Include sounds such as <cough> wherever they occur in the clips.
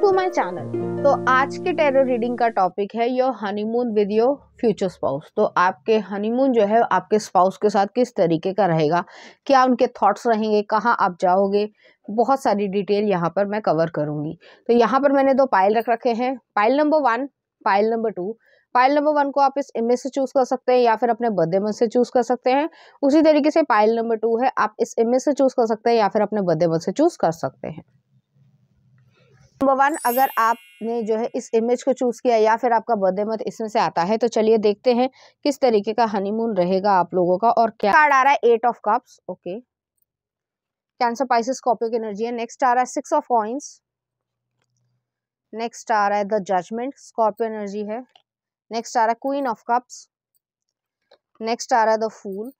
To my channel तो आज के टेरर रीडिंग का टॉपिक है your honeymoon with your future spouse तो आपके हनीमून जो है आपके स्पाउस के साथ किस तरीके का रहेगा क्या उनके थॉट्स रहेंगे कहाँ आप जाओगे बहुत सारी डिटेल यहाँ पर मैं कवर करूँगी तो यहाँ पर मैंने दो पाइल रख रखे हैं pile number one pile number two pile number one को आप इस इमेज से चूज कर सकते हैं या फिर अपने बर्थडे मंथ से चूज कर सकते हैं उसी तरीके से पाइल नंबर टू है आप इस इमेज से चूज कर सकते हैं या फिर अपने बर्थडे मंथ से चूज कर सकते हैं नंबर वन अगर आपने जो है इस इमेज को चूज़ किया या फिर आपका बर्थडे मत इसमें से आता है तो चलिए देखते हैं किस तरीके का हनीमून रहेगा आप लोगों का और क्या कार्ड आ रहा है eight of cups okay Cancer Pisces की एनर्जी है नेक्स्ट आ रहा है सिक्स ऑफ कॉइन्स नेक्स्ट आ रहा है द जजमेंट स्कॉर्पियो एनर्जी है नेक्स्ट आ रहा है क्वीन ऑफ कप्स नेक्स्ट आ रहा है द फूल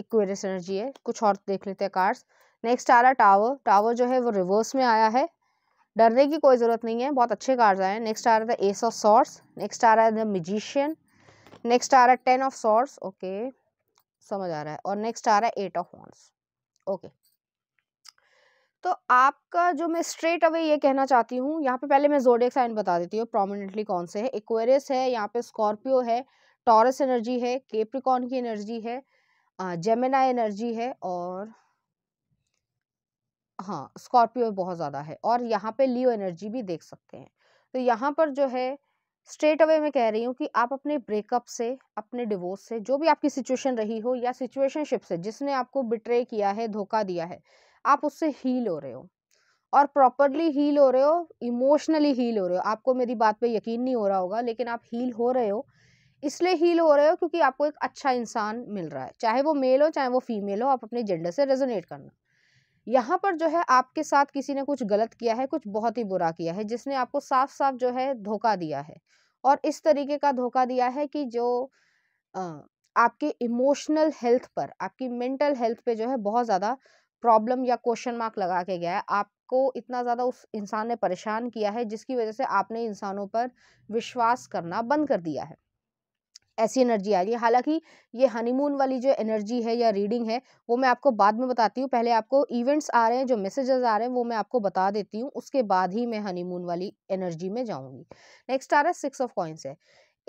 इक्वेरियस एनर्जी है कुछ और देख लेते हैं कार्ड्स नेक्स्ट आ रहा है टावर टावर जो है वो रिवर्स में आया है डरने की कोई ज़रूरत नहीं है बहुत अच्छे कार्ड आए हैं नेक्स्ट आ रहा था एस ऑफ सॉर्ट्स नेक्स्ट आ रहा है द मजिशियन नेक्स्ट आ रहा है टेन ऑफ सॉर्ट्स ओके समझ आ रहा है और नेक्स्ट आ रहा है एट ऑफ वॉन्स ओके तो आपका जो मैं स्ट्रेट अवे ये कहना चाहती हूँ यहाँ पे पहले मैं जोडियक साइन बता देती हूँ प्रोमिनेंटली कौन से है एक्वेरियस है यहाँ पे स्कॉर्पियो है टॉरस एनर्जी है केप्रिकॉन की एनर्जी है जेमेना एनर्जी है और हाँ स्कॉर्पियो बहुत ज़्यादा है और यहाँ पे लियो एनर्जी भी देख सकते हैं तो यहाँ पर जो है स्ट्रेट अवे मैं कह रही हूँ कि आप अपने ब्रेकअप से अपने डिवोर्स से जो भी आपकी सिचुएशन रही हो या सिचुएशनशिप से जिसने आपको बिट्रे किया है धोखा दिया है आप उससे हील हो रहे हो और प्रॉपरली हील हो रहे हो इमोशनली हील हो रहे हो आपको मेरी बात पे यकीन नहीं हो रहा होगा लेकिन आप हील हो रहे हो इसलिए हील हो रहे हो क्योंकि आपको एक अच्छा इंसान मिल रहा है चाहे वो मेल हो चाहे वो फीमेल हो आप अपने जेंडर से रेजोनेट करना यहाँ पर जो है आपके साथ किसी ने कुछ गलत किया है कुछ बहुत ही बुरा किया है जिसने आपको साफ साफ जो है धोखा दिया है और इस तरीके का धोखा दिया है कि जो आपके इमोशनल हेल्थ पर आपकी मेंटल हेल्थ पे जो है बहुत ज़्यादा प्रॉब्लम या क्वेश्चन मार्क लगा के गया है आपको इतना ज़्यादा उस इंसान ने परेशान किया है जिसकी वजह से आपने इंसानों पर विश्वास करना बंद कर दिया है ऐसी एनर्जी आ रही है हालांकि ये हनीमून वाली जो एनर्जी है या रीडिंग है वो मैं आपको बाद में बताती हूँ पहले आपको इवेंट्स आ रहे हैं जो मैसेजेस आ रहे हैं वो मैं आपको बता देती हूँ उसके बाद ही मैं हनीमून वाली एनर्जी में जाऊँगी नेक्स्ट आ रहा है सिक्स ऑफ कॉइंस है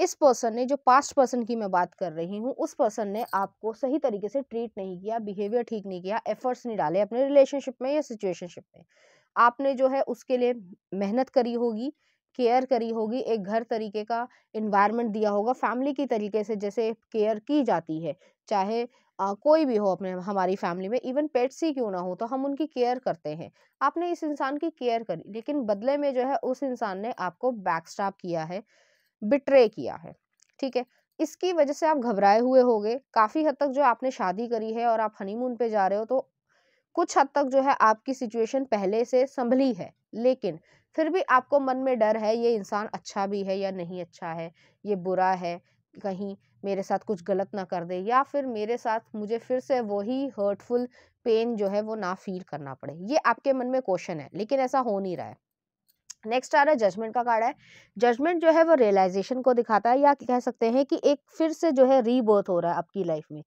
इस पर्सन ने जो पास्ट पर्सन की मैं बात कर रही हूँ उस पर्सन ने आपको सही तरीके से ट्रीट नहीं किया बिहेवियर ठीक नहीं किया एफर्ट्स नहीं डाले अपने रिलेशनशिप में या सिचुएशनशिप में आपने जो है उसके लिए मेहनत करी होगी केयर करी होगी एक घर तरीके का इन्वायरमेंट दिया होगा फैमिली की तरीके से जैसे केयर की जाती है चाहे आ, कोई भी हो अपने हमारी फैमिली में इवन पेट्स ही क्यों ना हो तो हम उनकी केयर करते हैं आपने इस इंसान की केयर करी लेकिन बदले में जो है उस इंसान ने आपको बैकस्टाप किया है बिट्रे किया है ठीक है इसकी वजह से आप घबराए हुए हो काफ़ी हद तक जो आपने शादी करी है और आप हनीमून पे जा रहे हो तो कुछ हद तक जो है आपकी सिचुएशन पहले से संभली है लेकिन फिर भी आपको मन में डर है ये इंसान अच्छा भी है या नहीं अच्छा है ये बुरा है कहीं मेरे साथ कुछ गलत ना कर दे या फिर मेरे साथ मुझे फिर से वही हर्टफुल पेन जो है वो ना फील करना पड़े ये आपके मन में क्वेश्चन है लेकिन ऐसा हो नहीं रहा है नेक्स्ट आ रहा है जजमेंट का कार्ड है जजमेंट जो है वो रियलाइजेशन को दिखाता है या कह सकते हैं कि एक फिर से जो है रीबर्थ हो रहा है आपकी लाइफ में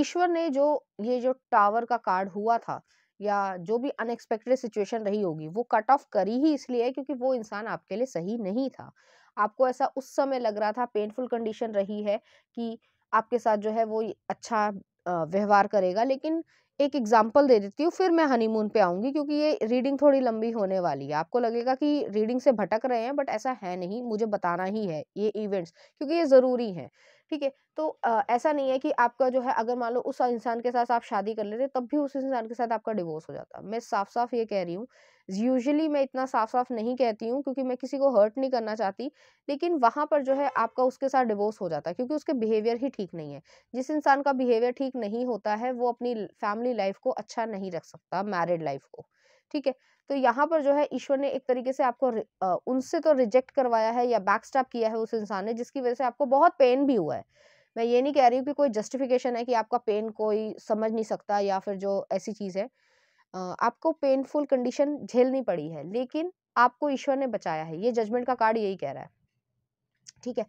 ईश्वर ने जो ये जो टावर का कार्ड हुआ था या जो भी अनएक्सपेक्टेड सिचुएशन रही होगी वो कट ऑफ करी ही इसलिए है क्योंकि वो इंसान आपके लिए सही नहीं था आपको ऐसा उस समय लग रहा था पेनफुल कंडीशन रही है कि आपके साथ जो है वो अच्छा व्यवहार करेगा लेकिन एक एग्जाम्पल दे देती हूँ फिर मैं हनीमून पे आऊँगी क्योंकि ये रीडिंग थोड़ी लंबी होने वाली है आपको लगेगा कि रीडिंग से भटक रहे हैं बट ऐसा है नहीं मुझे बताना ही है ये इवेंट्स क्योंकि ये ज़रूरी हैं ठीक है तो आ, ऐसा नहीं है कि आपका जो है अगर मान लो उस इंसान के साथ आप शादी कर लेते तब भी उस इंसान के साथ आपका डिवोर्स हो जाता मैं साफ साफ ये कह रही हूँ यूजली मैं इतना साफ साफ नहीं कहती हूँ क्योंकि मैं किसी को हर्ट नहीं करना चाहती लेकिन वहाँ पर जो है आपका उसके साथ डिवोर्स हो जाता है क्योंकि उसके बिहेवियर ही ठीक नहीं है जिस इंसान का बिहेवियर ठीक नहीं होता है वो अपनी फैमिली लाइफ को अच्छा नहीं रख सकता मैरिड लाइफ को ठीक है तो यहाँ पर जो है ईश्वर ने एक तरीके से आपको उनसे तो रिजेक्ट करवाया है या बैक किया है उस इंसान ने जिसकी वजह से आपको बहुत पेन भी हुआ है मैं ये नहीं कह रही हूँ कि कोई जस्टिफिकेशन है कि आपका पेन कोई समझ नहीं सकता या फिर जो ऐसी चीज़ है आपको पेनफुल कंडीशन झेलनी पड़ी है लेकिन आपको ईश्वर ने बचाया है ये जजमेंट का कार्ड यही कह रहा है ठीक है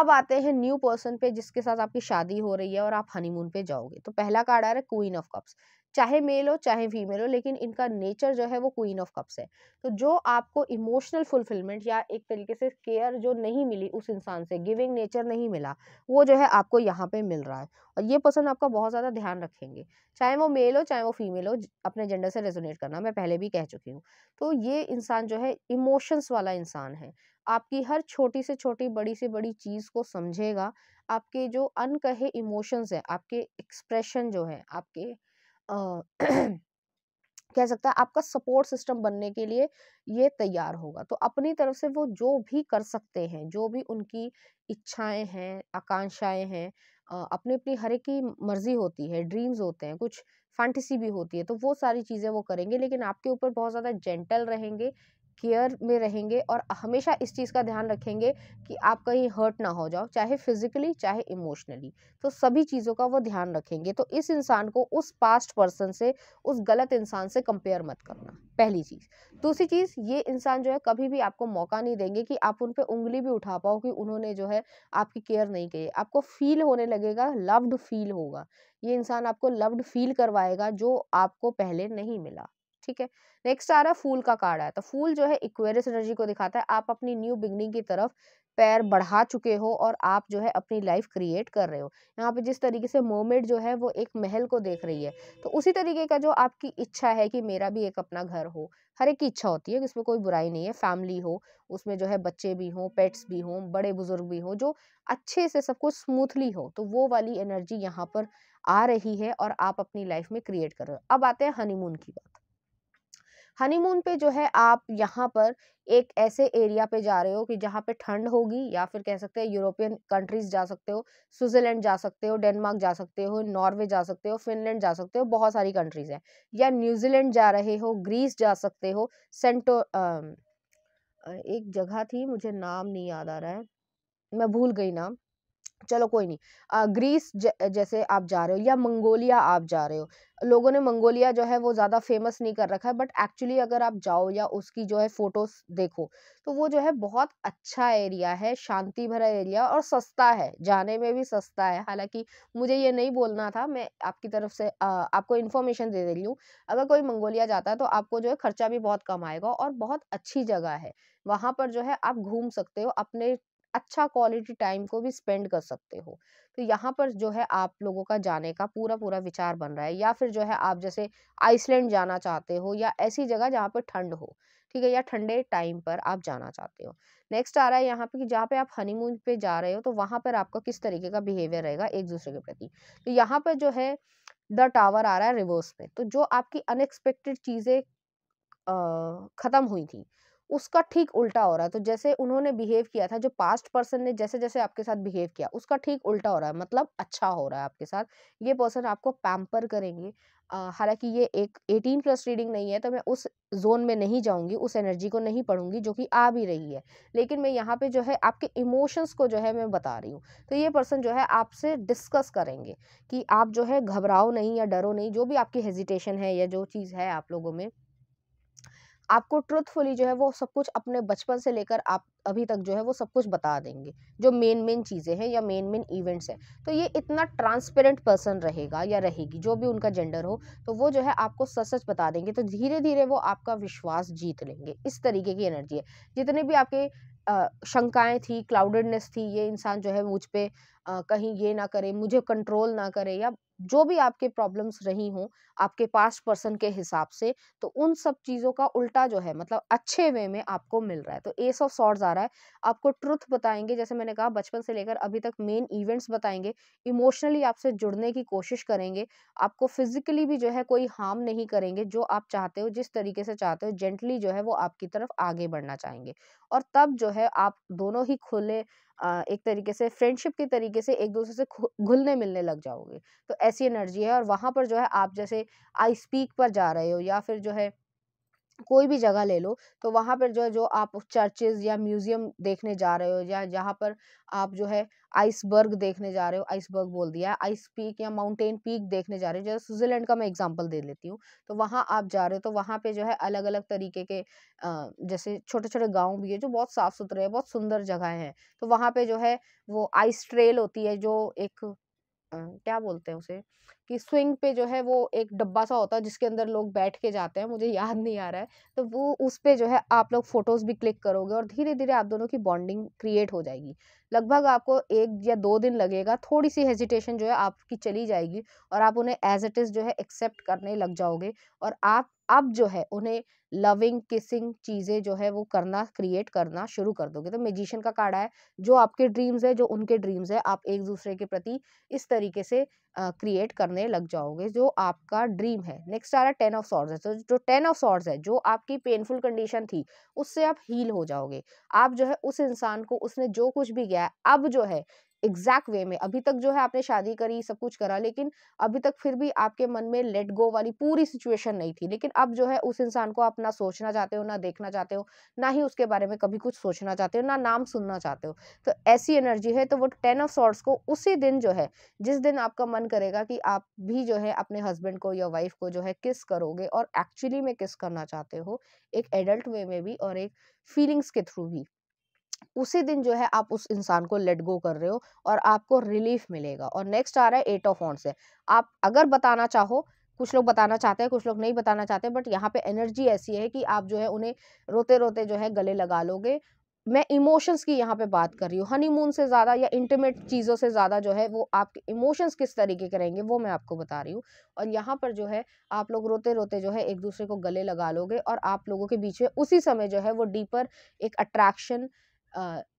अब आते हैं न्यू पर्सन पे जिसके साथ आपकी शादी हो रही है और आप हनीमून पे जाओगे तो पहला कार्ड आ रहा है क्वीन ऑफ कप्स चाहे मेल हो चाहे फीमेल हो लेकिन इनका नेचर जो है वो क्वीन ऑफ कप्स है तो जो आपको इमोशनल फुलफिलमेंट या एक तरीके से केयर जो नहीं मिली उस इंसान से गिविंग नेचर नहीं मिला वो जो है आपको यहाँ पे मिल रहा है और ये पर्सन आपका बहुत ज़्यादा ध्यान रखेंगे चाहे वो मेल हो चाहे वो फीमेल हो अपने जेंडर से रेजोनेट करना मैं पहले भी कह चुकी हूँ तो ये इंसान जो है इमोशंस वाला इंसान है आपकी हर छोटी से छोटी बड़ी से बड़ी चीज़ को समझेगा आपके जो अनकहे इमोशंस हैं आपके एक्सप्रेशन जो है आपके <clears throat> कह सकता है आपका सपोर्ट सिस्टम बनने के लिए ये तैयार होगा तो अपनी तरफ से वो जो भी कर सकते हैं जो भी उनकी इच्छाएं हैं आकांक्षाएं हैं अपनी अपनी हर एक की मर्जी होती है ड्रीम्स होते हैं कुछ फैंटेसी भी होती है तो वो सारी चीज़ें वो करेंगे लेकिन आपके ऊपर बहुत ज़्यादा जेंटल रहेंगे केयर में रहेंगे और हमेशा इस चीज़ का ध्यान रखेंगे कि आप कहीं हर्ट ना हो जाओ चाहे फिजिकली चाहे इमोशनली तो सभी चीज़ों का वो ध्यान रखेंगे तो इस इंसान को उस पास्ट पर्सन से उस गलत इंसान से कंपेयर मत करना पहली चीज़ दूसरी चीज़ ये इंसान जो है कभी भी आपको मौका नहीं देंगे कि आप उन पर उंगली भी उठा पाओ कि उन्होंने जो है आपकी केयर नहीं की आपको फील होने लगेगा लव्ड फील होगा ये इंसान आपको लव्ड फील करवाएगा जो आपको पहले नहीं मिला ठीक है नेक्स्ट आ रहा है फूल का कार्ड आया तो फूल जो है इक्वेरियस एनर्जी को दिखाता है आप अपनी न्यू बिगनिंग की तरफ पैर बढ़ा चुके हो और आप जो है अपनी लाइफ क्रिएट कर रहे हो यहाँ पे जिस तरीके से मोमेंट जो है वो एक महल को देख रही है तो उसी तरीके का जो आपकी इच्छा है कि मेरा भी एक अपना घर हो हर एक की इच्छा होती है उसमें कोई बुराई नहीं है फैमिली हो उसमें जो है बच्चे भी हों पेट्स भी हों बड़े बुजुर्ग भी हों जो अच्छे से सब कुछ स्मूथली हो तो वो वाली एनर्जी यहाँ पर आ रही है और आप अपनी लाइफ में क्रिएट कर रहे हो अब आते हैं हनीमून की बात हनीमून पे जो है आप यहाँ पर एक ऐसे एरिया पे जा रहे हो कि जहाँ पे ठंड होगी या फिर कह सकते हैं यूरोपियन कंट्रीज जा सकते हो स्विट्जरलैंड जा सकते हो डेनमार्क जा सकते हो नॉर्वे जा सकते हो फिनलैंड जा सकते हो बहुत सारी कंट्रीज हैं या न्यूजीलैंड जा रहे हो ग्रीस जा सकते हो सेंटो एक जगह थी मुझे नाम नहीं याद आ रहा है मैं भूल गई नाम चलो कोई नहीं आ, ग्रीस ज, जैसे आप जा रहे हो या मंगोलिया आप जा रहे हो लोगों ने मंगोलिया जो है वो ज़्यादा फेमस नहीं कर रखा है बट एक्चुअली अगर आप जाओ या उसकी जो है फ़ोटोज़ देखो तो वो जो है बहुत अच्छा एरिया है शांति भरा एरिया और सस्ता है जाने में भी सस्ता है हालांकि मुझे ये नहीं बोलना था मैं आपकी तरफ से आ, आपको इन्फॉर्मेशन दे दे रही हूँ अगर कोई मंगोलिया जाता है तो आपको जो है खर्चा भी बहुत कम आएगा और बहुत अच्छी जगह है वहाँ पर जो है आप घूम सकते हो अपने अच्छा क्वालिटी टाइम को भी स्पेंड कर सकते हो तो यहाँ पर जो है आप लोगों का जाने का पूरा पूरा विचार बन रहा है या फिर जो है आप जैसे आइसलैंड जाना चाहते हो या ऐसी जगह जहाँ पर ठंड हो ठीक है या ठंडे टाइम पर आप जाना चाहते हो नेक्स्ट आ रहा है यहाँ पे कि जहाँ पे आप हनीमून पे जा रहे हो तो वहाँ पर आपका किस तरीके का बिहेवियर रहेगा एक दूसरे के प्रति तो यहाँ पर जो है द टावर आ रहा है रिवर्स में तो जो आपकी अनएक्सपेक्टेड चीज़ें ख़त्म हुई थी उसका ठीक उल्टा हो रहा है तो जैसे उन्होंने बिहेव किया था जो पास्ट पर्सन ने जैसे जैसे आपके साथ बिहेव किया उसका ठीक उल्टा हो रहा है मतलब अच्छा हो रहा है आपके साथ ये पर्सन आपको पैम्पर करेंगे हालांकि ये एक एटीन प्लस रीडिंग नहीं है तो मैं उस जोन में नहीं जाऊंगी उस एनर्जी को नहीं पढ़ूंगी जो कि आ भी रही है लेकिन मैं यहाँ पे जो है आपके इमोशंस को जो है मैं बता रही हूँ तो ये पर्सन जो है आपसे डिस्कस करेंगे कि आप जो है घबराओ नहीं या डरो नहीं जो भी आपकी हेजिटेशन है या जो चीज़ है आप लोगों में आपको ट्रुथफुली जो है वो सब कुछ अपने बचपन से लेकर आप अभी तक जो है वो सब कुछ बता देंगे जो मेन मेन चीज़ें हैं या मेन मेन इवेंट्स हैं तो ये इतना ट्रांसपेरेंट पर्सन रहेगा या रहेगी जो भी उनका जेंडर हो तो वो जो है आपको सच सच बता देंगे तो धीरे धीरे वो आपका विश्वास जीत लेंगे इस तरीके की एनर्जी है जितने भी आपके शंकाएं थी क्लाउडेडनेस थी ये इंसान जो है मुझ पर कहीं ये ना करे मुझे कंट्रोल ना करे या जो भी आपके प्रॉब्लम्स रही हों आपके पास्ट पर्सन के हिसाब से तो उन सब चीज़ों का उल्टा जो है मतलब अच्छे वे में आपको मिल रहा है तो एस ऑफ सॉर्ड्स आ रहा है आपको ट्रुथ बताएंगे जैसे मैंने कहा बचपन से लेकर अभी तक मेन इवेंट्स बताएंगे इमोशनली आपसे जुड़ने की कोशिश करेंगे आपको फिजिकली भी जो है कोई हार्म नहीं करेंगे जो आप चाहते हो जिस तरीके से चाहते हो जेंटली जो है वो आपकी तरफ आगे बढ़ना चाहेंगे और तब जो है आप दोनों ही खुले एक तरीके से फ्रेंडशिप के तरीके से एक दूसरे से घुलने मिलने लग जाओगे तो ऐसी एनर्जी है और वहाँ पर जो है आप जैसे आई स्पीक पर जा रहे हो या फिर जो है कोई भी जगह ले लो तो वहाँ पर जो है जो आप चर्चेज़ या म्यूज़ियम देखने जा रहे हो या जहाँ पर आप जो है आइसबर्ग देखने जा रहे हो आइसबर्ग बोल दिया आइस पीक या माउंटेन पीक देखने जा रहे हो जैसे स्विट्ज़रलैंड का मैं एग्जांपल दे लेती हूँ तो वहाँ आप जा रहे हो तो वहाँ पे जो है अलग अलग तरीके के जैसे छोटे छोटे गाँव भी है जो बहुत साफ़ सुथरे है बहुत सुंदर जगह है तो वहाँ पर जो है वो आइस ट्रेल होती है जो एक क्या बोलते हैं उसे कि स्विंग पे जो है वो एक डब्बा सा होता है जिसके अंदर लोग बैठ के जाते हैं मुझे याद नहीं आ रहा है तो वो उस पर जो है आप लोग फ़ोटोज़ भी क्लिक करोगे और धीरे धीरे आप दोनों की बॉन्डिंग क्रिएट हो जाएगी लगभग आपको एक या दो दिन लगेगा थोड़ी सी हेजिटेशन जो है आपकी चली जाएगी और आप उन्हें एज इट इज़ जो है एक्सेप्ट करने लग जाओगे और आप अब जो है उन्हें लविंग किसिंग चीज़ें जो है वो करना क्रिएट करना शुरू कर दोगे तो मेजिशियन का कार्ड है जो आपके ड्रीम्स है जो उनके ड्रीम्स है आप एक दूसरे के प्रति इस तरीके से क्रिएट करने करने लग जाओगे जो आपका ड्रीम है नेक्स्ट आ रहा है टेन ऑफ सॉर्ड्स है तो जो टेन ऑफ सॉर्ड्स है जो आपकी पेनफुल कंडीशन थी उससे आप हील हो जाओगे आप जो है उस इंसान को उसने जो कुछ भी किया अब जो है एग्जैक्ट वे में अभी तक जो है आपने शादी करी सब कुछ करा लेकिन अभी तक फिर भी आपके मन में लेट गो वाली पूरी सिचुएशन नहीं थी लेकिन अब जो है उस इंसान को आप ना सोचना चाहते हो ना देखना चाहते हो ना ही उसके बारे में कभी कुछ सोचना चाहते हो ना नाम सुनना चाहते हो तो ऐसी एनर्जी है तो वो टेन ऑफ सॉर्ट्स को उसी दिन जो है जिस दिन आपका मन करेगा कि आप भी जो है अपने हस्बैंड को या वाइफ को जो है किस करोगे और एक्चुअली में किस करना चाहते हो एक एडल्ट वे में भी और एक फीलिंग्स के थ्रू भी उसी दिन जो है आप उस इंसान को लेट गो कर रहे हो और आपको रिलीफ मिलेगा और नेक्स्ट आ रहा है एट ऑफ ऑन से आप अगर बताना चाहो कुछ लोग बताना चाहते हैं कुछ लोग नहीं बताना चाहते बट यहाँ पे एनर्जी ऐसी है कि आप जो है उन्हें रोते रोते जो है गले लगा लोगे मैं इमोशंस की यहाँ पे बात कर रही हूँ हनीमून से ज़्यादा या इंटीमेट चीज़ों से ज़्यादा जो है वो आपके इमोशंस किस तरीके के रहेंगे वो मैं आपको बता रही हूँ और यहाँ पर जो है आप लोग रोते रोते जो है एक दूसरे को गले लगा लोगे और आप लोगों के बीच में उसी समय जो है वो डीपर एक अट्रैक्शन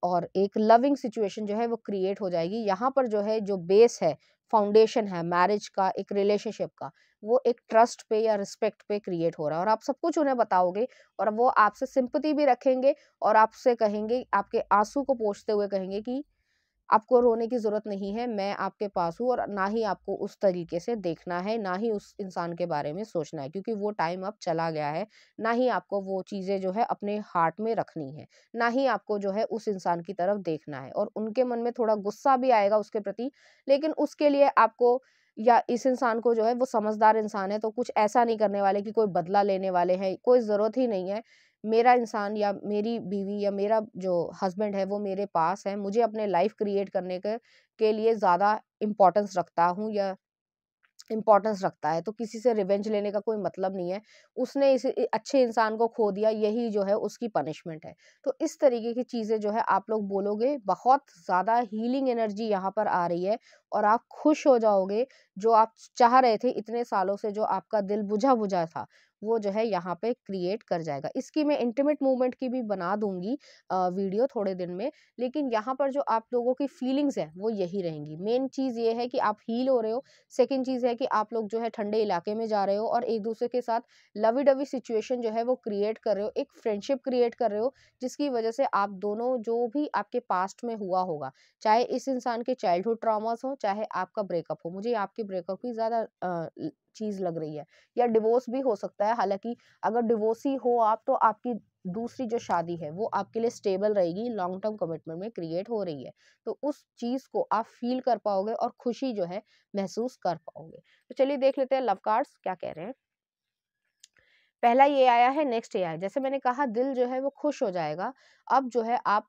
और एक लविंग सिचुएशन जो है वो क्रिएट हो जाएगी यहाँ पर जो है जो बेस है फाउंडेशन है मैरिज का एक रिलेशनशिप का वो एक ट्रस्ट पे या रिस्पेक्ट पे क्रिएट हो रहा है और आप सब कुछ उन्हें बताओगे और वो आपसे सिंपति भी रखेंगे और आपसे कहेंगे आपके आंसू को पोछते हुए कहेंगे कि आपको रोने की ज़रूरत नहीं है मैं आपके पास हूँ और ना ही आपको उस तरीके से देखना है ना ही उस इंसान के बारे में सोचना है क्योंकि वो टाइम अब चला गया है ना ही आपको वो चीज़ें जो है अपने हार्ट में रखनी है ना ही आपको जो है उस इंसान की तरफ देखना है और उनके मन में थोड़ा गुस्सा भी आएगा उसके प्रति लेकिन उसके लिए आपको या इस इंसान को जो है वो समझदार इंसान है तो कुछ ऐसा नहीं करने वाले कि कोई बदला लेने वाले हैं कोई ज़रूरत ही नहीं है मेरा इंसान या मेरी बीवी या मेरा जो हस्बैंड है वो मेरे पास है मुझे अपने लाइफ क्रिएट करने के के लिए ज़्यादा इम्पोर्टेंस रखता हूँ या इम्पोर्टेंस रखता है तो किसी से रिवेंज लेने का कोई मतलब नहीं है उसने इस अच्छे इंसान को खो दिया यही जो है उसकी पनिशमेंट है तो इस तरीके की चीज़ें जो है आप लोग बोलोगे बहुत ज़्यादा हीलिंग एनर्जी यहाँ पर आ रही है और आप खुश हो जाओगे जो आप चाह रहे थे इतने सालों से जो आपका दिल बुझा बुझा था वो जो है यहाँ पे क्रिएट कर जाएगा इसकी मैं इंटीमेट मूवमेंट की भी बना दूंगी वीडियो थोड़े दिन में लेकिन यहाँ पर जो आप लोगों की फीलिंग्स है वो यही रहेंगी मेन चीज़ ये है कि आप हील हो रहे हो सेकेंड चीज़ है कि आप लोग जो है ठंडे इलाके में जा रहे हो और एक दूसरे के साथ लवी डवी सिचुएशन जो है वो क्रिएट कर रहे हो एक फ्रेंडशिप क्रिएट कर रहे हो जिसकी वजह से आप दोनों जो भी आपके पास्ट में हुआ होगा चाहे इस इंसान के चाइल्ड ट्रामास हो चाहे आपका ब्रेकअप हो मुझे आपके ब्रेकअप की ज़्यादा चीज़ लग रही है या डिवोर्स भी हो सकता है हालांकि अगर डिवोर्सी हो आप तो आपकी दूसरी जो शादी है वो आपके लिए स्टेबल रहेगी लॉन्ग टर्म कमिटमेंट में क्रिएट हो रही है तो उस चीज़ को आप फील कर पाओगे और खुशी जो है महसूस कर पाओगे तो चलिए देख लेते हैं लव कार्ड्स क्या कह रहे हैं पहला ये आया है नेक्स्ट ये आया जैसे मैंने कहा दिल जो है वो खुश हो जाएगा अब जो है आप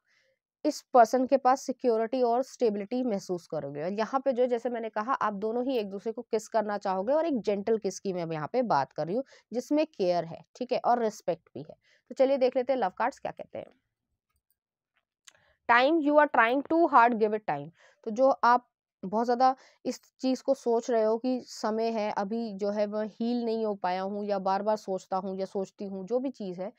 इस पर्सन के पास सिक्योरिटी और स्टेबिलिटी महसूस करोगे और यहाँ पे जो जैसे मैंने कहा आप दोनों ही एक दूसरे को किस करना चाहोगे और एक जेंटल किस की मैं यहाँ पे बात कर रही हूँ जिसमें केयर है ठीक है और रिस्पेक्ट भी है तो चलिए देख लेते हैं लव कार्ड्स क्या कहते हैं time you are trying too hard give it time तो जो आप बहुत ज़्यादा इस चीज़ को सोच रहे हो कि समय है अभी जो है वह हील नहीं हो पाया हूँ या बार बार सोचता हूँ या सोचती हूँ जो भी चीज़ है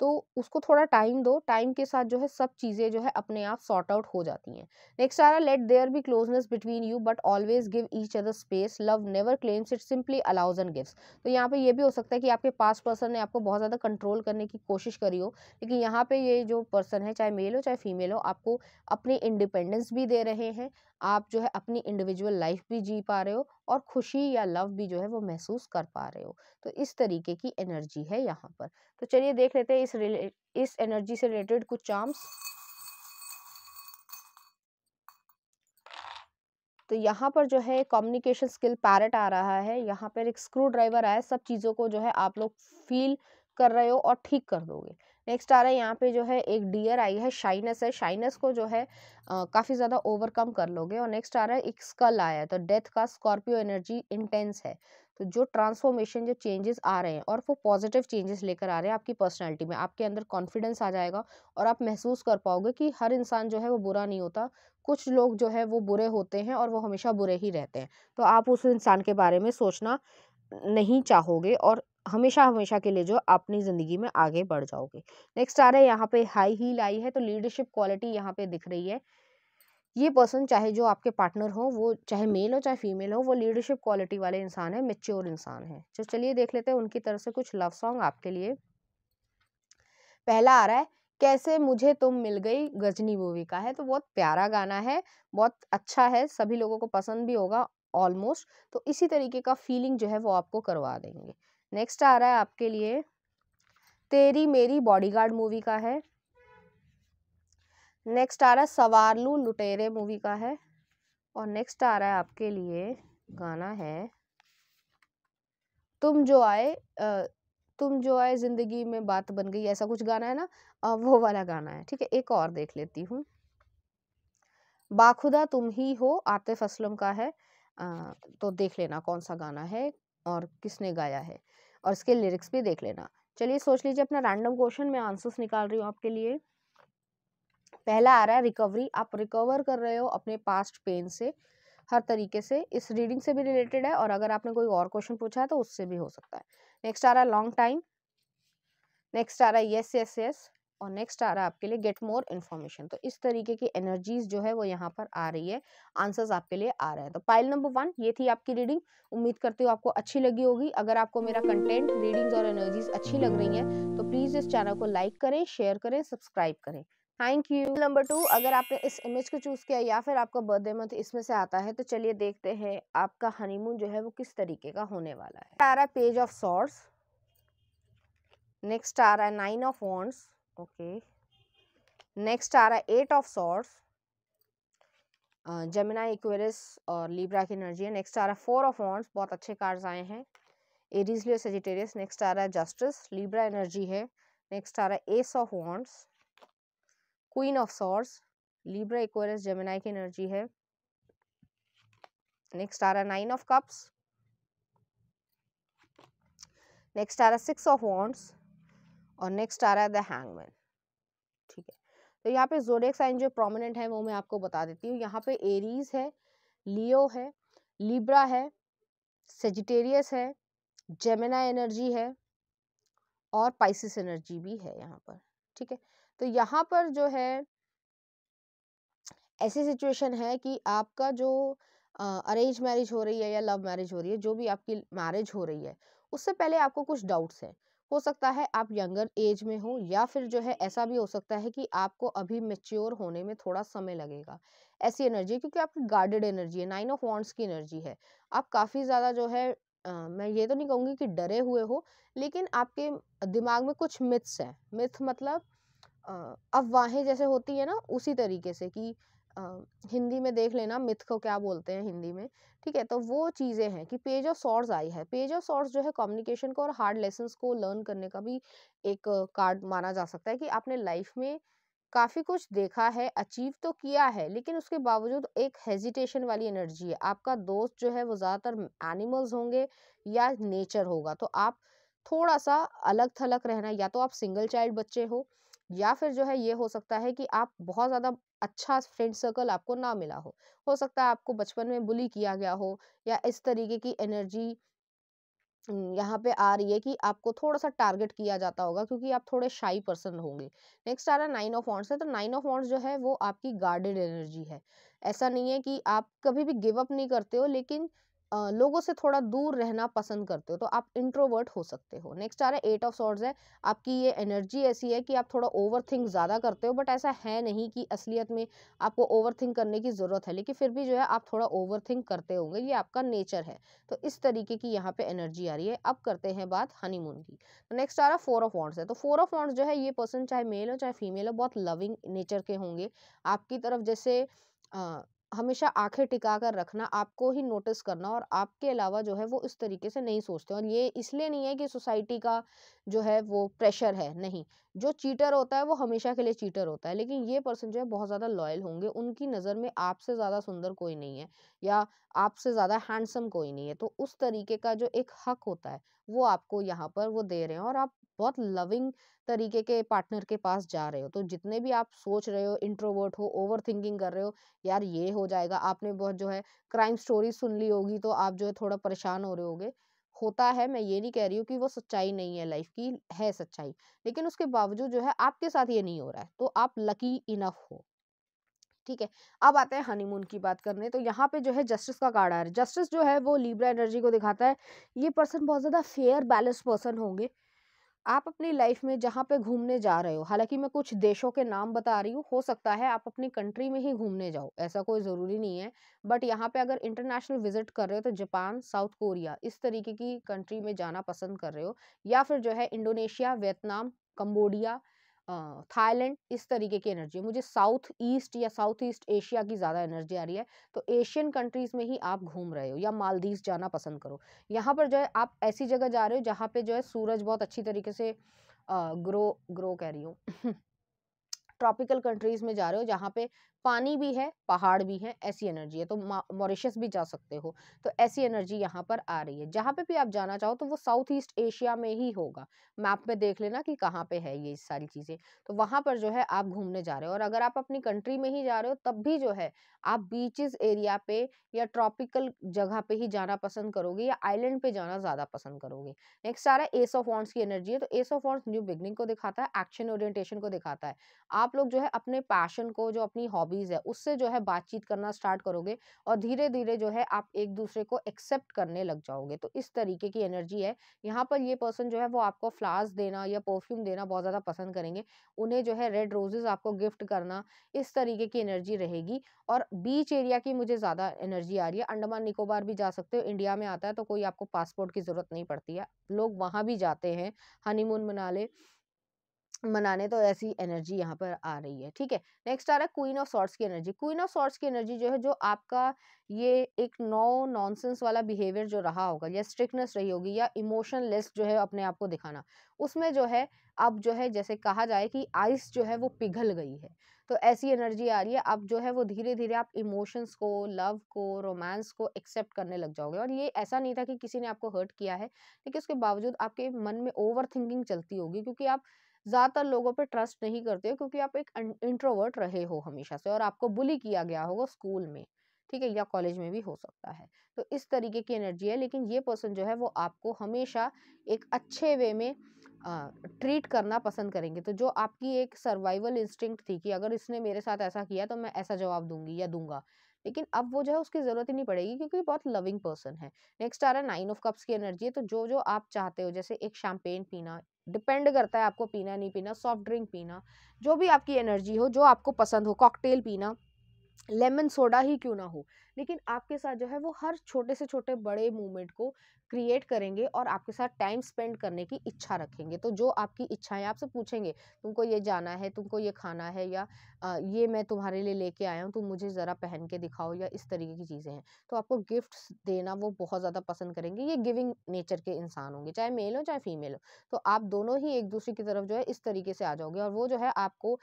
तो उसको थोड़ा टाइम दो टाइम के साथ जो है सब चीज़ें जो है अपने आप सॉर्ट आउट हो जाती हैं नेक्स्ट आ रहा let there be closeness between you but always give each other space love never claims it simply allows and gives तो यहाँ पे ये भी हो सकता है कि आपके पास पर्सन ने आपको बहुत ज़्यादा कंट्रोल करने की कोशिश करी हो लेकिन यहाँ पर ये जो पर्सन है चाहे मेल हो चाहे फीमेल हो आपको अपनी इंडिपेंडेंस भी दे रहे हैं आप जो है अपनी इंडिविजुअल लाइफ भी जी पा रहे हो और खुशी या लव भी जो है वो महसूस कर पा रहे हो तो इस तरीके की एनर्जी है यहाँ पर तो चलिए देख लेते हैं इस रिले इस एनर्जी से रिलेटेड कुछ चार्म्स तो यहाँ पर जो है कम्युनिकेशन स्किल पैरट आ रहा है यहाँ पर एक स्क्रू ड्राइवर आया सब चीज़ों को जो है आप लोग फील कर रहे हो और ठीक कर दोगे नेक्स्ट आ रहा है यहाँ पे जो है एक डियर आई है शाइनस है शाइनस को जो है काफ़ी ज़्यादा ओवरकम कर लोगे और नेक्स्ट आ रहा है एक स्कल आया है तो डेथ का स्कॉर्पियो एनर्जी इंटेंस है तो जो ट्रांसफॉर्मेशन जो चेंजेस आ रहे हैं और वो पॉजिटिव चेंजेस लेकर आ रहे हैं आपकी पर्सनैलिटी में आपके अंदर कॉन्फिडेंस आ जाएगा और आप महसूस कर पाओगे कि हर इंसान जो है वो बुरा नहीं होता कुछ लोग जो है वो बुरे होते हैं और वो हमेशा बुरे ही रहते हैं तो आप उस इंसान के बारे में सोचना नहीं चाहोगे और हमेशा हमेशा के लिए जो अपनी ज़िंदगी में आगे बढ़ जाओगे नेक्स्ट आ रहा है यहाँ पे हाई हील आई है तो लीडरशिप क्वालिटी यहाँ पे दिख रही है ये पर्सन चाहे जो आपके पार्टनर हो वो चाहे मेल हो चाहे फीमेल हो वो लीडरशिप क्वालिटी वाले इंसान है मेच्योर इंसान है तो चलिए देख लेते हैं उनकी तरफ से कुछ लव सॉन्ग आपके लिए पहला आ रहा है कैसे मुझे तुम मिल गई गजनी मूवी का है तो बहुत प्यारा गाना है बहुत अच्छा है सभी लोगों को पसंद भी होगा ऑलमोस्ट तो इसी तरीके का फीलिंग जो है वो आपको करवा देंगे नेक्स्ट आ रहा है आपके लिए तेरी मेरी बॉडीगार्ड मूवी का है नेक्स्ट आ रहा है सवारलू लुटेरे मूवी का है और नेक्स्ट आ रहा है आपके लिए गाना है तुम जो आए तुम जो आए ज़िंदगी में बात बन गई ऐसा कुछ गाना है ना वो वाला गाना है ठीक है एक और देख लेती हूँ बाखुदा तुम ही हो आतिफ असलम का है आ, तो देख लेना कौन सा गाना है और किसने गाया है और इसके लिरिक्स भी देख लेना चलिए सोच लीजिए अपना रैंडम क्वेश्चन मैं आंसर्स निकाल रही हूँ आपके लिए पहला आ रहा है रिकवरी आप रिकवर कर रहे हो अपने पास्ट पेन से हर तरीके से इस रीडिंग से भी रिलेटेड है और अगर आपने कोई और क्वेश्चन पूछा है तो उससे भी हो सकता है नेक्स्ट आ रहा है लॉन्ग टाइम नेक्स्ट आ रहा है येस येस यस और नेक्स्ट आ रहा है आपके लिए गेट मोर इन्फॉर्मेशन तो इस तरीके की एनर्जीज जो है वो यहाँ पर आ रही है आंसर्स आपके लिए आ रहे हैं तो पाइल नंबर वन ये थी आपकी रीडिंग उम्मीद करती हूँ आपको अच्छी लगी होगी अगर आपको मेरा कंटेंट रीडिंग्स और एनर्जीज अच्छी लग रही है तो प्लीज़ इस चैनल को लाइक करें शेयर करें सब्सक्राइब करें थैंक यू नंबर टू अगर आपने इस इमेज को चूज किया या फिर आपका बर्थडे मंथ इसमें से आता है तो चलिए देखते हैं आपका हनीमून जो है वो किस तरीके का होने वाला है आ रहा है पेज ऑफ सॉर्स नेक्स्ट आ रहा है nine of wands okay next आ रहा है eight of swords Gemini Aquarius और लीब्रा की एनर्जी है नेक्स्ट आ रहा है फोर ऑफ वॉन्ट्स बहुत अच्छे कार्ड्स आए हैं एरीज लियो सेजिटेरियस नेक्स्ट आ रहा है जस्टिस लीब्रा एनर्जी है नेक्स्ट आ रहा है ace of wands queen of swords Libra Aquarius Gemini की एनर्जी है नेक्स्ट आ रहा है नाइन ऑफ कप्स नेक्स्ट आ रहा है सिक्स ऑफ वॉन्ट्स और नेक्स्ट आ रहा है द हैंगमैन ठीक है तो यहाँ पे जोडेक साइन जो प्रोमिनेंट है वो मैं आपको बता देती हूँ यहाँ पे एरीज है लियो है लिब्रा है सेजिटेरियस है जेमिना एनर्जी है और पाइसिस एनर्जी भी है यहाँ पर ठीक है तो यहाँ पर जो है ऐसी सिचुएशन है कि आपका जो अरेंज मैरिज हो रही है या लव मैरिज हो रही है जो भी आपकी मैरिज हो रही है उससे पहले आपको कुछ डाउट्स हैं हो सकता है आप यंगर एज में हो या फिर जो है ऐसा भी हो सकता है कि आपको अभी मेच्योर होने में थोड़ा समय लगेगा ऐसी एनर्जी क्योंकि आपकी गार्डेड एनर्जी है नाइन ऑफ वॉन्ट्स की एनर्जी है आप काफ़ी ज़्यादा जो है आ, मैं ये तो नहीं कहूँगी कि डरे हुए हो लेकिन आपके दिमाग में कुछ मिथ्स हैं मिथ मतलब अफवाहें जैसे होती है ना उसी तरीके से कि हिंदी में देख लेना मिथ को क्या बोलते हैं हिंदी में ठीक है तो वो चीज़ें हैं कि पेज ऑफ सॉर्स आई है पेज ऑफ सॉर्स जो है कम्युनिकेशन को और हार्ड लेसन को लर्न करने का भी एक कार्ड माना जा सकता है कि आपने लाइफ में काफ़ी कुछ देखा है अचीव तो किया है लेकिन उसके बावजूद एक हेजिटेशन वाली एनर्जी है आपका दोस्त जो है वो ज़्यादातर एनिमल्स होंगे या नेचर होगा तो आप थोड़ा सा अलग थलग रहना या तो आप सिंगल चाइल्ड बच्चे हो या फिर जो है ये हो सकता है कि आप बहुत ज़्यादा अच्छा फ्रेंड सर्कल आपको ना मिला हो हो सकता है आपको बचपन में बुली किया गया हो या इस तरीके की एनर्जी यहाँ पे आ रही है कि आपको थोड़ा सा टारगेट किया जाता होगा क्योंकि आप थोड़े शाई पर्सन होंगे नेक्स्ट आ रहा है नाइन ऑफ वॉन्ट्स है तो नाइन ऑफ वॉन्ट्स जो है वो आपकी गार्डेड एनर्जी है ऐसा नहीं है कि आप कभी भी गिव अप नहीं करते हो लेकिन लोगों से थोड़ा दूर रहना पसंद करते हो तो आप इंट्रोवर्ट हो सकते हो नेक्स्ट आ रहा है एट ऑफ सॉर्ड्स है आपकी ये एनर्जी ऐसी है कि आप थोड़ा ओवर थिंक ज़्यादा करते हो बट ऐसा है नहीं कि असलियत में आपको ओवर थिंक करने की ज़रूरत है लेकिन फिर भी जो है आप थोड़ा ओवर थिंक करते होंगे ये आपका नेचर है तो इस तरीके की यहाँ पे एनर्जी आ रही है अब करते हैं बात हनीमून की तो नेक्स्ट आ रहा है फोर ऑफ वॉन्ट्स है तो फोर ऑफ वॉन्ट्स जो है ये पर्सन चाहे मेल हो चाहे फीमेल हो बहुत लविंग नेचर के होंगे आपकी तरफ जैसे हमेशा आंखें टिका कर रखना आपको ही नोटिस करना और आपके अलावा जो है वो इस तरीके से नहीं सोचते और ये इसलिए नहीं है कि सोसाइटी का जो है वो प्रेशर है नहीं जो चीटर होता है वो हमेशा के लिए चीटर होता है लेकिन ये पर्सन जो है बहुत ज़्यादा लॉयल होंगे उनकी नज़र में आपसे ज़्यादा सुंदर कोई नहीं है या आपसे ज़्यादा हैंडसम कोई नहीं है तो उस तरीके का जो एक हक होता है वो आपको यहाँ पर वो दे रहे हैं और आप बहुत लविंग तरीके के पार्टनर के पास जा रहे हो तो जितने भी आप सोच रहे हो इंट्रोवर्ट हो ओवर थिंकिंग कर रहे हो यार ये हो जाएगा आपने बहुत जो है क्राइम स्टोरी सुन ली होगी तो आप जो है थोड़ा परेशान हो रहे होगे होता है मैं ये नहीं कह रही हूँ कि वो सच्चाई नहीं है लाइफ की है सच्चाई लेकिन उसके बावजूद जो है आपके साथ ये नहीं हो रहा है तो आप लकी इनफ हो ठीक है अब आते हैं हनीमून की बात करने तो यहाँ पे जो है जस्टिस का कार्ड आ रहा है जस्टिस जो है वो लीब्रा एनर्जी को दिखाता है ये पर्सन बहुत ज़्यादा फेयर बैलेंस पर्सन होंगे आप अपनी लाइफ में जहाँ पे घूमने जा रहे हो हालांकि मैं कुछ देशों के नाम बता रही हूँ हो सकता है आप अपनी कंट्री में ही घूमने जाओ ऐसा कोई ज़रूरी नहीं है बट यहाँ पे अगर इंटरनेशनल विजिट कर रहे हो तो जापान साउथ कोरिया इस तरीके की कंट्री में जाना पसंद कर रहे हो या फिर जो है इंडोनेशिया वियतनाम कम्बोडिया थाईलैंड इस तरीके की एनर्जी मुझे साउथ ईस्ट या साउथ ईस्ट एशिया की ज़्यादा एनर्जी आ रही है तो एशियन कंट्रीज़ में ही आप घूम रहे हो या मालदीव जाना पसंद करो यहाँ पर जो है आप ऐसी जगह जा रहे हो जहाँ पे जो है सूरज बहुत अच्छी तरीके से ग्रो ग्रो कह रही हूँ <laughs> ट्रॉपिकल कंट्रीज़ में जा रहे हो जहाँ पे पानी भी है पहाड़ भी है ऐसी एनर्जी है तो मॉरिशस भी जा सकते हो तो ऐसी एनर्जी यहाँ पर आ रही है जहाँ पे भी आप जाना चाहो तो वो साउथ ईस्ट एशिया में ही होगा मैप में देख लेना कि कहाँ पे है ये सारी चीज़ें तो वहाँ पर जो है आप घूमने जा रहे हो और अगर आप अपनी कंट्री में ही जा रहे हो तब भी जो है आप बीचेस एरिया पे या ट्रॉपिकल जगह पे ही जाना पसंद करोगे या आइलैंड पे जाना ज़्यादा पसंद करोगे नेक्स्ट आ रहा है एस ऑफ वॉन्ट्स की एनर्जी है तो ace of wands new beginning को दिखाता है एक्शन ओरिएंटेशन को दिखाता है आप लोग जो है अपने पैशन को जो अपनी हॉबी हॉबीज़ है उससे जो है बातचीत करना स्टार्ट करोगे और धीरे धीरे जो है आप एक दूसरे को एक्सेप्ट करने लग जाओगे तो इस तरीके की एनर्जी है यहाँ पर ये पर्सन जो है वो आपको फ्लावर्स देना या परफ्यूम देना बहुत ज़्यादा पसंद करेंगे उन्हें जो है रेड रोजेज़ आपको गिफ्ट करना इस तरीके की एनर्जी रहेगी और बीच एरिया की मुझे ज़्यादा एनर्जी आ रही है अंडमान निकोबार भी जा सकते हो इंडिया में आता है तो कोई आपको पासपोर्ट की ज़रूरत नहीं पड़ती है लोग वहाँ भी जाते हैं हनीमून मना ले मनाने तो ऐसी एनर्जी यहाँ पर आ रही है ठीक है नेक्स्ट आ रहा है क्वीन ऑफ सॉर्ट्स की एनर्जी क्वीन ऑफ सॉर्ट्स की एनर्जी जो है जो आपका ये एक नो नॉनसेंस वाला बिहेवियर जो रहा होगा या स्ट्रिक्टनेस रही होगी या इमोशनलेस जो है अपने आप को दिखाना उसमें जो है अब जो है जैसे कहा जाए कि आइस जो है वो पिघल गई है तो ऐसी एनर्जी आ रही है अब जो है वो धीरे धीरे आप इमोशंस को लव को रोमांस को एक्सेप्ट करने लग जाओगे और ये ऐसा नहीं था कि किसी ने आपको हर्ट किया है लेकिन उसके बावजूद आपके मन में ओवर थिंकिंग चलती होगी क्योंकि आप ज़्यादातर लोगों पे ट्रस्ट नहीं करते हो क्योंकि आप एक अं, इंट्रोवर्ट रहे हो हमेशा से और आपको बुली किया गया होगा स्कूल में ठीक है या कॉलेज में भी हो सकता है तो इस तरीके की एनर्जी है लेकिन ये पर्सन जो है वो आपको हमेशा एक अच्छे वे में ट्रीट करना पसंद करेंगे तो जो आपकी एक सर्वाइवल इंस्टिंक्ट थी कि अगर इसने मेरे साथ ऐसा किया तो मैं ऐसा जवाब दूंगी या दूंगा लेकिन अब वो जो है उसकी ज़रूरत ही नहीं पड़ेगी क्योंकि बहुत लविंग पर्सन है नेक्स्ट आ रहा है नाइन ऑफ कप्स की एनर्जी है तो जो जो आप चाहते हो जैसे एक शैम्पेन पीना डिपेंड करता है आपको पीना नहीं पीना सॉफ्ट ड्रिंक पीना जो भी आपकी एनर्जी हो जो आपको पसंद हो कॉकटेल पीना लेमन सोडा ही क्यों ना हो लेकिन आपके साथ जो है वो हर छोटे से छोटे बड़े मूवमेंट को क्रिएट करेंगे और आपके साथ टाइम स्पेंड करने की इच्छा रखेंगे तो जो आपकी इच्छाएं आपसे पूछेंगे तुमको ये जाना है तुमको ये खाना है या आ, ये मैं तुम्हारे लिए लेके आया हूँ तुम मुझे ज़रा पहन के दिखाओ या इस तरीके की चीज़ें हैं तो आपको गिफ्ट्स देना वो बहुत ज़्यादा पसंद करेंगे ये गिविंग नेचर के इंसान होंगे चाहे मेल हो चाहे फीमेल हो तो आप दोनों ही एक दूसरे की तरफ जो है इस तरीके से आ जाओगे और वो जो है आपको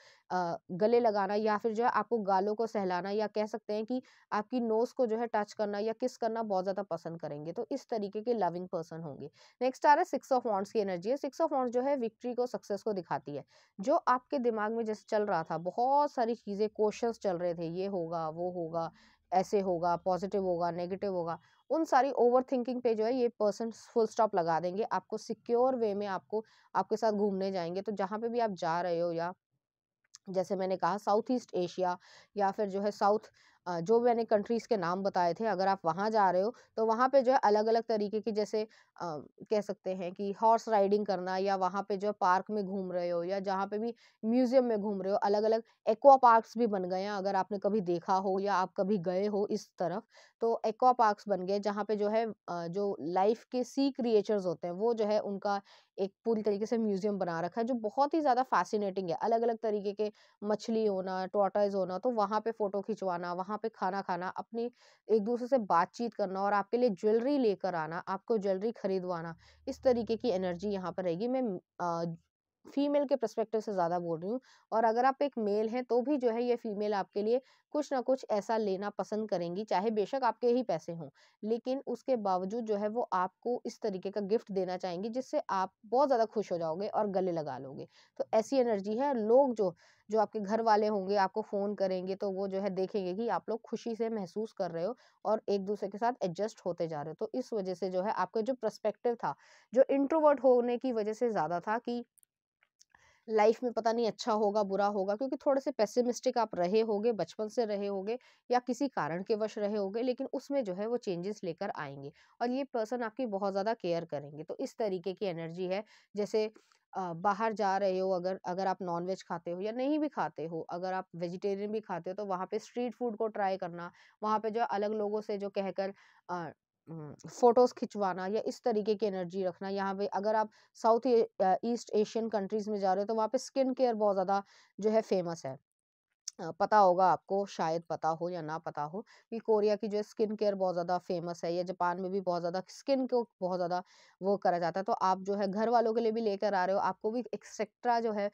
गले लगाना या फिर जो है आपको गालों को सहलाना या कह सकते हैं कि आपकी नोज़ को जो है टच करना या किस करना बहुत ज़्यादा पसंद करेंगे तो इस तरीके के लविंग पर्सन होंगे नेक्स्ट आ रहा है सिक्स ऑफ वॉन्ट्स की एनर्जी है सिक्स ऑफ वॉन्ट्स जो है विक्ट्री को सक्सेस को दिखाती है जो आपके दिमाग में जैसे चल रहा था बहुत सारी चीज़ें क्वेश्चंस चल रहे थे ये होगा वो होगा ऐसे होगा पॉजिटिव होगा नेगेटिव होगा उन सारी ओवर थिंकिंग पे जो है ये पर्सन फुल स्टॉप लगा देंगे आपको सिक्योर वे में आपको आपके साथ घूमने जाएंगे तो जहाँ पे भी आप जा रहे हो या जैसे मैंने कहा साउथ ईस्ट एशिया या फिर जो है साउथ जो मैंने कंट्रीज़ के नाम बताए थे अगर आप वहाँ जा रहे हो तो वहाँ पे जो है अलग अलग तरीके की जैसे आ, कह सकते हैं कि हॉर्स राइडिंग करना या वहाँ पे जो पार्क में घूम रहे हो या जहाँ पे भी म्यूजियम में घूम रहे हो अलग अलग एक्वा पार्क्स भी बन गए हैं अगर आपने कभी देखा हो या आप कभी गए हो इस तरफ तो एक्वा पार्क्स बन गए जहाँ पे जो है जो लाइफ के सी क्रिएचर्स होते हैं वो जो है उनका एक पूरी तरीके से म्यूजियम बना रखा है जो बहुत ही ज़्यादा फैसिनेटिंग है अलग अलग तरीके के मछली होना टोटाइज होना तो वहाँ पे फ़ोटो खिंचवाना वहाँ पे खाना खाना अपनी एक दूसरे से बातचीत करना और आपके लिए ज्वेलरी लेकर आना आपको ज्वेलरी खरीदवाना इस तरीके की एनर्जी यहाँ पर रहेगी मैं फीमेल के प्रस्पेक्टिव से ज़्यादा बोल रही हूँ और अगर आप एक मेल हैं तो भी जो है ये फीमेल आपके लिए कुछ ना कुछ ऐसा लेना पसंद करेंगी चाहे बेशक आपके ही पैसे हों लेकिन उसके बावजूद जो है वो आपको इस तरीके का गिफ्ट देना चाहेंगी जिससे आप बहुत ज़्यादा खुश हो जाओगे और गले लगा लोगे तो ऐसी एनर्जी है लोग जो जो आपके घर वाले होंगे आपको फ़ोन करेंगे तो वो जो है देखेंगे कि आप लोग खुशी से महसूस कर रहे हो और एक दूसरे के साथ एडजस्ट होते जा रहे हो तो इस वजह से जो है आपका जो प्रस्पेक्टिव था जो इंट्रोवर्ट होने की वजह से ज़्यादा था कि लाइफ में पता नहीं अच्छा होगा बुरा होगा क्योंकि थोड़े से पेसिमिस्टिक आप रहे होगे बचपन से रहे होगे या किसी कारण के वश रहे होगे लेकिन उसमें जो है वो चेंजेस लेकर आएंगे और ये पर्सन आपकी बहुत ज़्यादा केयर करेंगे तो इस तरीके की एनर्जी है जैसे बाहर जा रहे हो अगर अगर आप नॉन वेज खाते हो या नहीं भी खाते हो अगर आप वेजिटेरियन भी खाते हो तो वहाँ पे स्ट्रीट फूड को ट्राई करना वहाँ पे जो अलग लोगों से जो कहकर फ़ोटोज़ खिंचवाना या इस तरीके की एनर्जी रखना यहाँ पे अगर आप साउथ ईस्ट एशियन कंट्रीज़ में जा रहे हो तो वहाँ पे स्किन केयर बहुत ज़्यादा जो है फेमस है पता होगा आपको शायद पता हो या ना पता हो कि कोरिया की जो है स्किन केयर बहुत ज़्यादा फेमस है या जापान में भी बहुत ज़्यादा स्किन को बहुत ज़्यादा वो करा जाता है तो आप जो है घर वालों के लिए भी लेकर आ रहे हो आपको भी एक्सेट्रा जो है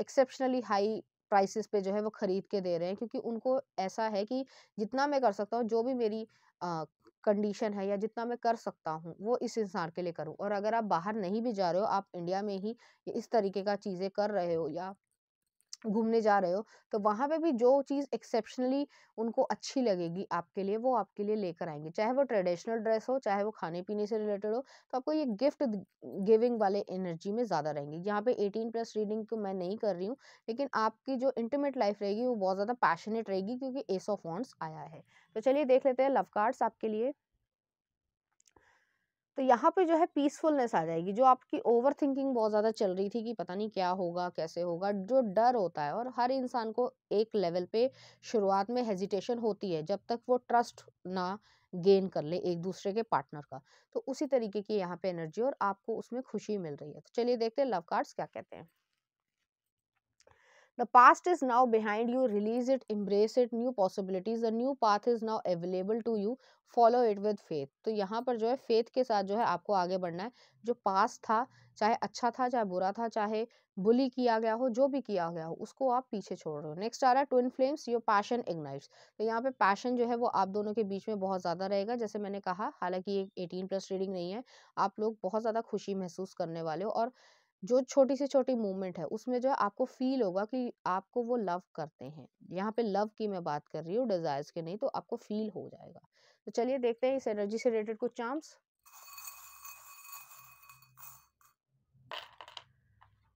एक्सेप्शनली हाई प्राइसेस पे जो है वो ख़रीद के दे रहे हैं क्योंकि उनको ऐसा है कि जितना मैं कर सकता हूँ जो भी मेरी कंडीशन है या जितना मैं कर सकता हूँ वो इस इंसान के लिए करूँ और अगर आप बाहर नहीं भी जा रहे हो आप इंडिया में ही इस तरीके का चीज़ें कर रहे हो या घूमने जा रहे हो तो वहाँ पे भी जो चीज़ एक्सेप्शनली उनको अच्छी लगेगी आपके लिए वो आपके लिए लेकर आएंगे चाहे वो ट्रेडिशनल ड्रेस हो चाहे वो खाने पीने से रिलेटेड हो तो आपको ये गिफ्ट गिविंग वाले एनर्जी में ज़्यादा रहेंगे यहाँ पे एटीन प्लस रीडिंग को तो मैं नहीं कर रही हूँ लेकिन आपकी जो इंटीमेट लाइफ रहेगी वो बहुत ज़्यादा पैशनेट रहेगी क्योंकि एस ऑफ वॉन्ट्स आया है तो चलिए देख लेते हैं लव कार्ड्स आपके लिए तो यहाँ पे जो है पीसफुलनेस आ जाएगी जो आपकी ओवर थिंकिंग बहुत ज़्यादा चल रही थी कि पता नहीं क्या होगा कैसे होगा जो डर होता है और हर इंसान को एक लेवल पे शुरुआत में हेजिटेशन होती है जब तक वो ट्रस्ट ना गेन कर ले एक दूसरे के पार्टनर का तो उसी तरीके की यहाँ पे एनर्जी और आपको उसमें खुशी मिल रही है तो चलिए देखते हैं लव कार्ड्स क्या कहते हैं The past is now behind you. Release it, embrace it. New possibilities, a new path is now available to you. Follow it with faith. तो यहाँ पर जो है faith के साथ जो है आपको आगे बढ़ना है जो past था चाहे अच्छा था चाहे बुरा था चाहे बुली किया गया हो जो भी किया गया हो उसको आप पीछे छोड़ रहे हो नेक्स्ट आ रहा है twin flames your passion ignites तो यहाँ पे पैशन जो है वो आप दोनों के बीच में बहुत ज़्यादा रहेगा जैसे मैंने कहा हालांकि ये 18 प्लस रीडिंग नहीं है आप लोग बहुत ज़्यादा खुशी महसूस करने वाले हो और जो छोटी से छोटी मूवमेंट है उसमें जो है आपको फील होगा कि आपको वो लव करते हैं यहाँ पे लव की मैं बात कर रही हूँ डिजायर्स के नहीं तो आपको फील हो जाएगा तो चलिए देखते हैं इस एनर्जी से रिलेटेड कुछ चांस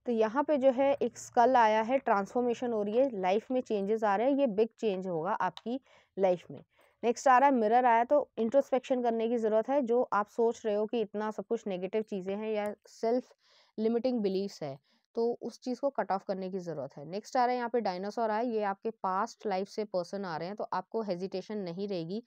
तो यहाँ पे जो है एक स्कल आया है ट्रांसफॉर्मेशन हो रही है लाइफ में चेंजेस आ रहे हैं ये बिग चेंज होगा आपकी लाइफ में नेक्स्ट आ रहा है मिरर आया तो इंट्रोस्पेक्शन करने की ज़रूरत है जो आप सोच रहे हो कि इतना सब कुछ नेगेटिव चीज़ें हैं या सेल्फ लिमिटिंग बिलीफ्स है तो उस चीज़ को कट ऑफ करने की ज़रूरत है नेक्स्ट आ रहा है यहाँ पे डायनासोर आए ये आपके पास्ट लाइफ से पर्सन आ रहे हैं तो आपको हेजिटेशन नहीं रहेगी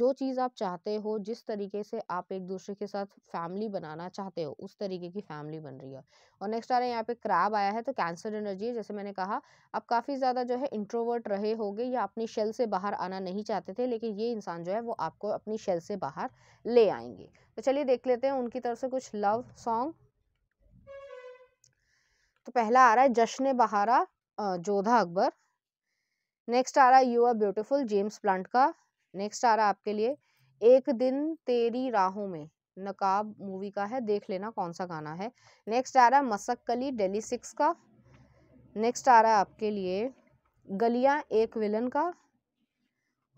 जो चीज़ आप चाहते हो जिस तरीके से आप एक दूसरे के साथ फैमिली बनाना चाहते हो उस तरीके की फैमिली बन रही है और नेक्स्ट आ रहा है यहाँ पे क्रैब आया है तो कैंसर एनर्जी है जैसे मैंने कहा आप काफ़ी ज़्यादा जो है इंट्रोवर्ट रहे गए या अपनी शेल से बाहर आना नहीं चाहते थे लेकिन ये इंसान जो है वो आपको अपनी शेल से बाहर ले आएंगे तो चलिए देख लेते हैं उनकी तरफ से कुछ लव सॉन्ग तो पहला आ रहा है जश्न बहारा जोधा अकबर नेक्स्ट आ रहा है you are beautiful gems plant का नेक्स्ट आ रहा है आपके लिए एक दिन तेरी राहों में नकाब मूवी का है देख लेना कौन सा गाना है नेक्स्ट आ रहा है मसक कली डेली सिक्स का नेक्स्ट आ रहा है आपके लिए गलिया एक विलन का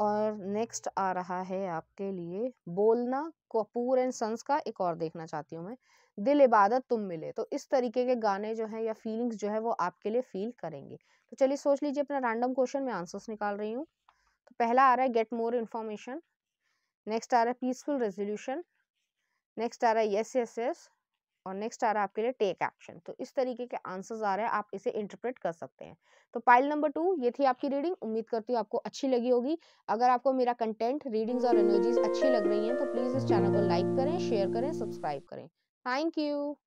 और नेक्स्ट आ रहा है आपके लिए बोलना कपूर एंड सन्स का एक और देखना चाहती हूँ मैं दिल इबादत तुम मिले तो इस तरीके के गाने जो है या फीलिंग्स जो है वो आपके लिए फील करेंगे तो चलिए सोच लीजिए अपना रैंडम क्वेश्चन में आंसर्स निकाल रही हूँ तो पहला आ रहा है गेट मोर इन्फॉर्मेशन नेक्स्ट आ रहा है पीसफुल रेजोल्यूशन नेक्स्ट आ रहा है यस यस यस और नेक्स्ट आ रहा है आपके लिए टेक एक्शन तो इस तरीके के आंसर्स आ रहे हैं आप इसे इंटरप्रेट कर सकते हैं तो पाइल नंबर टू ये थी आपकी रीडिंग उम्मीद करती हूँ आपको अच्छी लगी होगी अगर आपको मेरा कंटेंट रीडिंग्स और एनर्जीज अच्छी लग रही हैं तो प्लीज़ इस चैनल को लाइक करें शेयर करें सब्सक्राइब करें Thank you.